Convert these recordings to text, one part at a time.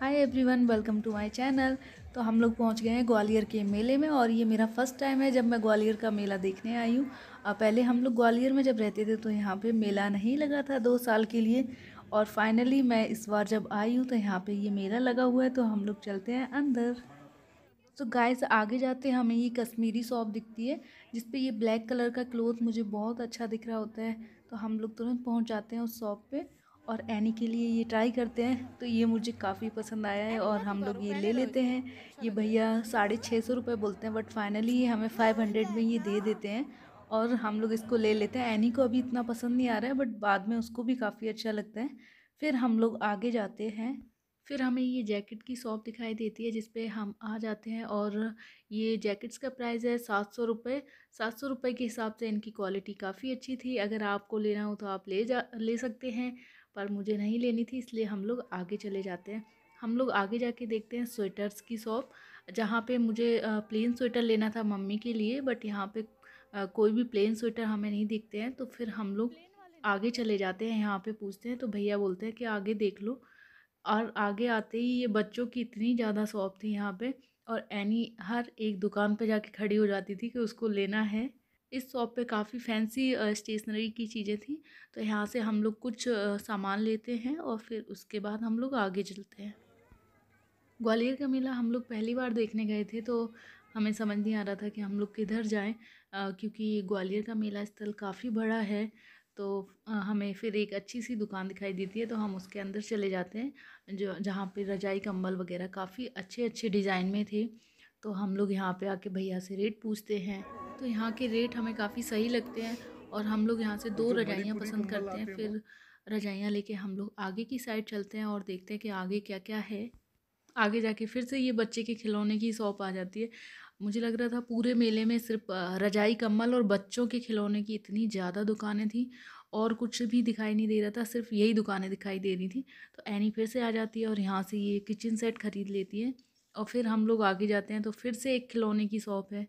hi everyone welcome to my channel तो हम लोग पहुंच गए हैं ग्वालियर के मेले में और ये मेरा फर्स्ट टाइम है जब मैं ग्वालियर का मेला देखने आई हूँ और पहले हम लोग ग्वालियर में जब रहते थे तो यहाँ पे मेला नहीं लगा था दो साल के लिए और फाइनली मैं इस बार जब आई हूँ तो यहाँ पर ये मेला लगा हुआ है तो हम लोग चलते हैं अंदर तो गाय से आगे जाते हमें ये कश्मीरी सॉप दिखती है जिस ये ब्लैक कलर का क्लोथ मुझे बहुत अच्छा दिख रहा होता है तो हम लोग तुरंत पहुँच जाते हैं उस शॉप पर और एनी के लिए ये ट्राई करते हैं तो ये मुझे काफ़ी पसंद आया है और हम लोग ये ले लेते हैं ये भैया साढ़े छः सौ रुपये बोलते हैं बट फाइनली ये हमें फ़ाइव हंड्रेड में ये दे देते हैं और हम लोग इसको ले लेते हैं एनी को अभी इतना पसंद नहीं आ रहा है बट बाद में उसको भी काफ़ी अच्छा लगता है फिर हम लोग आगे जाते हैं फिर हमें ये जैकेट की शॉप दिखाई देती है जिसपे हम आ जाते हैं और ये जैकेट्स का प्राइस है सात सौ रुपये सात सौ रुपये के हिसाब से इनकी क्वालिटी काफ़ी अच्छी थी अगर आपको लेना हो तो आप ले जा ले सकते हैं पर मुझे नहीं लेनी थी इसलिए हम लोग आगे चले जाते हैं हम लोग आगे जाके देखते हैं स्वेटर्स की शॉप जहाँ पे मुझे प्लेन स्वेटर लेना था मम्मी के लिए बट यहाँ पे कोई भी प्लेन स्वेटर हमें नहीं दिखते हैं तो फिर हम लोग आगे चले जाते हैं यहाँ पे पूछते हैं तो भैया बोलते हैं कि आगे देख लो और आगे आते ही ये बच्चों की इतनी ज़्यादा शॉप थी यहाँ पर और एनी हर एक दुकान पर जाके खड़ी हो जाती थी कि उसको लेना है इस शॉप पे काफ़ी फैंसी स्टेशनरी की चीज़ें थी तो यहाँ से हम लोग कुछ सामान लेते हैं और फिर उसके बाद हम लोग आगे चलते हैं ग्वालियर का मेला हम लोग पहली बार देखने गए थे तो हमें समझ नहीं आ रहा था कि हम लोग किधर जाएं क्योंकि ग्वालियर का मेला स्थल काफ़ी बड़ा है तो हमें फिर एक अच्छी सी दुकान दिखाई देती है तो हम उसके अंदर चले जाते हैं जो जहाँ पर रजाई कंबल वगैरह काफ़ी अच्छे अच्छे डिज़ाइन में थे तो हम लोग यहाँ पे आके भैया से रेट पूछते हैं तो यहाँ के रेट हमें काफ़ी सही लगते हैं और हम लोग यहाँ से दो रजाइयाँ पसंद करते हैं फिर रजाइयाँ लेके हम लोग आगे की साइड चलते हैं और देखते हैं कि आगे क्या क्या है आगे जाके फिर से ये बच्चे के खिलौने की शॉप आ जाती है मुझे लग रहा था पूरे मेले में सिर्फ रजाई कम्बल और बच्चों के खिलौने की इतनी ज़्यादा दुकानें थी और कुछ भी दिखाई नहीं दे रहा था सिर्फ यही दुकानें दिखाई दे रही थी तो एनी फिर से आ जाती है और यहाँ से ये किचन सेट ख़रीद लेती है और फिर हम लोग आगे जाते हैं तो फिर से एक खिलौने की शॉप है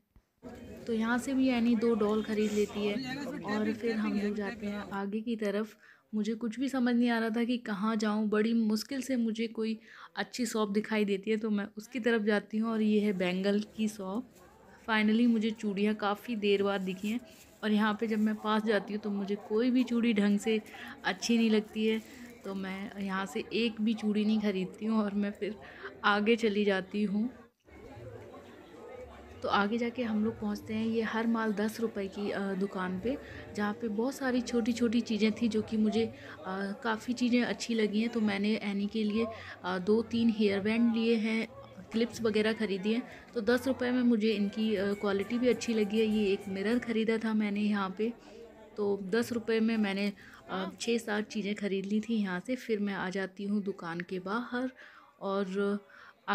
तो यहाँ से भी यानी दो डॉल ख़रीद लेती है और फिर हम लोग जाते हैं आगे की तरफ मुझे कुछ भी समझ नहीं आ रहा था कि कहाँ जाऊँ बड़ी मुश्किल से मुझे कोई अच्छी शॉप दिखाई देती है तो मैं उसकी तरफ जाती हूँ और ये है बैंगल की शॉप फाइनली मुझे चूड़ियाँ काफ़ी देर बाद दिखी हैं और यहाँ पे जब मैं पास जाती हूँ तो मुझे कोई भी चूड़ी ढंग से अच्छी नहीं लगती है तो मैं यहाँ से एक भी चूड़ी नहीं ख़रीदती हूँ और मैं फिर आगे चली जाती हूँ तो आगे जाके हम लोग पहुँचते हैं ये हर माल दस रुपए की दुकान पे जहाँ पे बहुत सारी छोटी छोटी चीज़ें थी जो कि मुझे काफ़ी चीज़ें अच्छी लगी हैं तो मैंने एनी के लिए दो तीन हेयर बैंड लिए हैं क्लिप्स वगैरह ख़रीदी हैं तो दस रुपये में मुझे इनकी क्वालिटी भी अच्छी लगी है ये एक मिरर ख़रीदा था मैंने यहाँ पर तो दस रुपये में मैंने छः सात चीज़ें ख़रीद ली थी यहाँ से फिर मैं आ जाती हूँ दुकान के बाहर और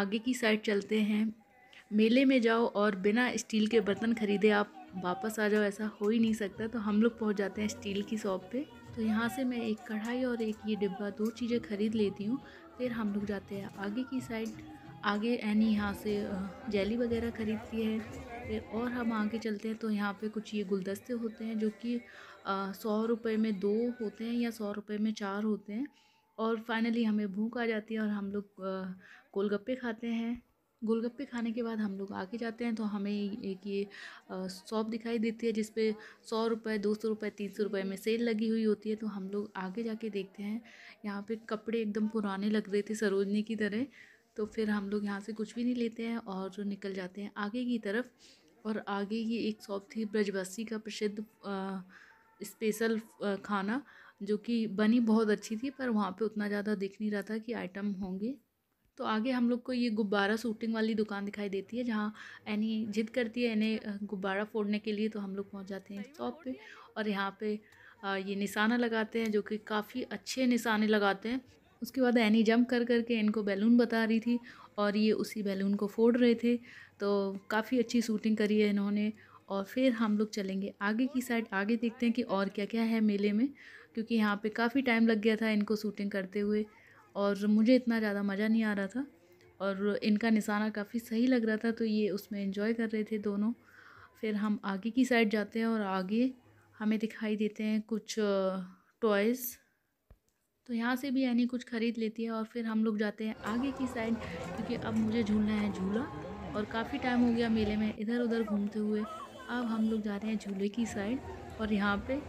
आगे की साइड चलते हैं मेले में जाओ और बिना स्टील के बर्तन ख़रीदे आप वापस आ जाओ ऐसा हो ही नहीं सकता तो हम लोग पहुँच जाते हैं स्टील की शॉप पे तो यहाँ से मैं एक कढ़ाई और एक ये डिब्बा दो चीज़ें ख़रीद लेती हूँ फिर हम लोग जाते हैं आगे की साइड आगे यानी यहाँ से जेली वगैरह ख़रीदती है फिर और हम आगे चलते हैं तो यहाँ पे कुछ ये गुलदस्ते होते हैं जो कि सौ रुपये में दो होते हैं या सौ रुपये में चार होते हैं और फाइनली हमें भूख आ जाती है और हम लोग गोलगप्पे खाते हैं गोलगप्पे खाने के बाद हम लोग आगे जाते हैं तो हमें एक ये शॉप दिखाई देती है जिसपे सौ रुपये दो सौ रुपये तीन सौ रुपये में सेल लगी हुई होती है तो हम लोग आगे जाके देखते हैं यहाँ पे कपड़े एकदम पुराने लग रहे थे सरोजनी की तरह तो फिर हम लोग यहाँ से कुछ भी नहीं लेते हैं और निकल जाते हैं आगे की तरफ और आगे ये एक शॉप थी ब्रजवासी का प्रसिद्ध स्पेशल खाना जो कि बनी बहुत अच्छी थी पर वहाँ पे उतना ज़्यादा दिख नहीं रहा था कि आइटम होंगे तो आगे हम लोग को ये गुब्बारा शूटिंग वाली दुकान दिखाई देती है जहाँ यानी जिद करती है इन्हें गुब्बारा फोड़ने के लिए तो हम लोग पहुँच जाते हैं शॉप पे और यहाँ पे ये निशाना लगाते हैं जो कि काफ़ी अच्छे निशाने लगाते हैं उसके बाद एनी जंप कर करके इनको बैलून बता रही थी और ये उसी बैलून को फोड़ रहे थे तो काफ़ी अच्छी शूटिंग करी है इन्होंने और फिर हम लोग चलेंगे आगे की साइड आगे देखते हैं कि और क्या क्या है मेले में क्योंकि यहाँ पे काफ़ी टाइम लग गया था इनको शूटिंग करते हुए और मुझे इतना ज़्यादा मज़ा नहीं आ रहा था और इनका निशाना काफ़ी सही लग रहा था तो ये उसमें इन्जॉय कर रहे थे दोनों फिर हम आगे की साइड जाते हैं और आगे हमें दिखाई देते हैं कुछ टॉयज़ तो यहाँ से भी यानी कुछ ख़रीद लेती है और फिर हम लोग जाते हैं आगे की साइड क्योंकि अब मुझे झूलना है झूला और काफ़ी टाइम हो गया मेले में इधर उधर घूमते हुए अब हम लोग जा रहे हैं झूले की साइड और यहाँ पे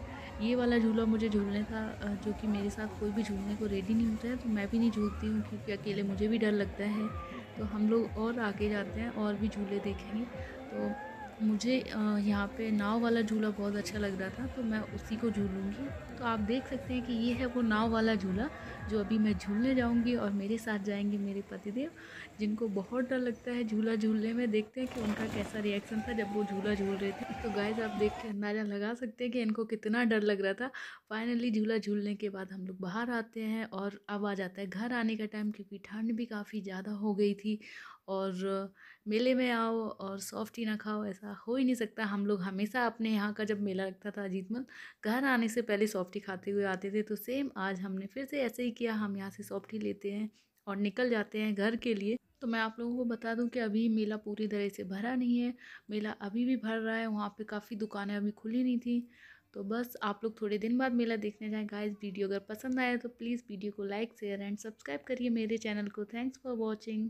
ये वाला झूला मुझे झूलने था जो कि मेरे साथ कोई भी झूलने को रेडी नहीं होता है तो मैं भी नहीं झूलती हूँ क्योंकि अकेले मुझे भी डर लगता है तो हम लोग और आगे जाते हैं और भी झूले देखेंगे तो मुझे यहाँ पे नाव वाला झूला बहुत अच्छा लग रहा था तो मैं उसी को झूलूँगी तो आप देख सकते हैं कि ये है वो नाव वाला झूला जो अभी मैं झूलने जाऊँगी और मेरे साथ जाएंगे मेरे पतिदेव जिनको बहुत डर लगता है झूला झूलने में देखते हैं कि उनका कैसा रिएक्शन था जब वो झूला झूल रहे थे तो गाय आप देख के अंदाज़ा लगा सकते हैं कि इनको कितना डर लग रहा था फाइनली झूला झूलने के बाद हम लोग बाहर आते हैं और अब आ जाता है घर आने का टाइम क्योंकि ठंड भी काफ़ी ज़्यादा हो गई थी और मेले में आओ और सॉफ्टी ना खाओ ऐसा हो ही नहीं सकता हम लोग हमेशा अपने यहाँ का जब मेला लगता था अजीतमल घर आने से पहले सॉफ्टी खाते हुए आते थे तो सेम आज हमने फिर से ऐसे ही किया हम यहाँ से सॉफ्टी लेते हैं और निकल जाते हैं घर के लिए तो मैं आप लोगों को बता दूं कि अभी मेला पूरी तरह से भरा नहीं है मेला अभी भी भर रहा है वहाँ पे काफ़ी दुकानें अभी खुली नहीं थी तो बस आप लोग थोड़े दिन बाद मेला देखने जाएँ गाइस वीडियो अगर पसंद आया तो प्लीज़ वीडियो को लाइक शेयर एंड सब्सक्राइब करिए मेरे चैनल को थैंक्स फॉर वॉचिंग